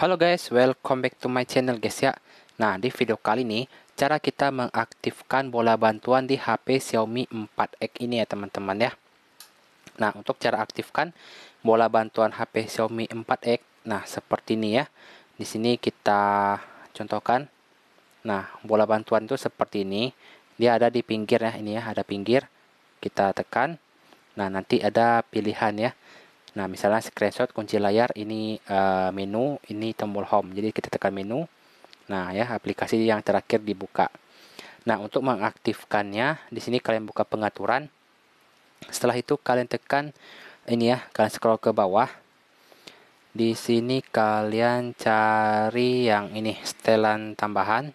Halo guys, welcome back to my channel guys ya. Nah, di video kali ini cara kita mengaktifkan bola bantuan di HP Xiaomi 4X ini ya teman-teman ya. Nah, untuk cara aktifkan bola bantuan HP Xiaomi 4X, nah seperti ini ya. Di sini kita contohkan. Nah, bola bantuan itu seperti ini. Dia ada di pinggir ya, ini ya, ada pinggir. Kita tekan. Nah, nanti ada pilihan ya. Nah, misalnya screenshot kunci layar ini uh, menu, ini tombol home. Jadi kita tekan menu. Nah, ya aplikasi yang terakhir dibuka. Nah, untuk mengaktifkannya, di sini kalian buka pengaturan. Setelah itu kalian tekan ini ya, kalian scroll ke bawah. Di sini kalian cari yang ini setelan tambahan.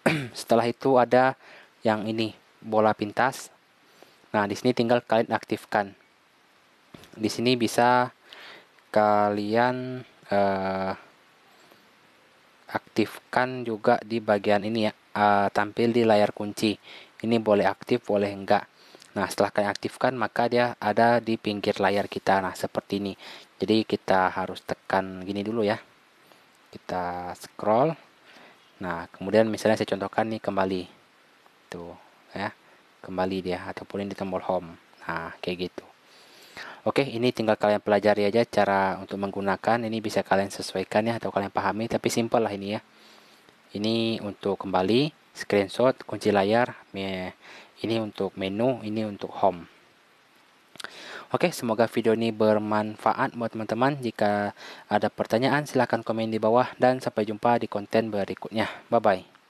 Setelah itu ada yang ini bola pintas. Nah, di sini tinggal kalian aktifkan di sini bisa kalian uh, aktifkan juga di bagian ini ya uh, tampil di layar kunci ini boleh aktif boleh enggak nah setelah kalian aktifkan maka dia ada di pinggir layar kita nah seperti ini jadi kita harus tekan gini dulu ya kita scroll nah kemudian misalnya saya contohkan nih kembali tuh ya kembali dia ataupun di tombol home nah kayak gitu Oke, ini tinggal kalian pelajari aja cara untuk menggunakan. Ini bisa kalian sesuaikan ya atau kalian pahami, tapi simple lah ini ya. Ini untuk kembali screenshot kunci layar. Ini untuk menu, ini untuk home. Oke, semoga video ini bermanfaat buat teman-teman. Jika ada pertanyaan, silahkan komen di bawah dan sampai jumpa di konten berikutnya. Bye-bye.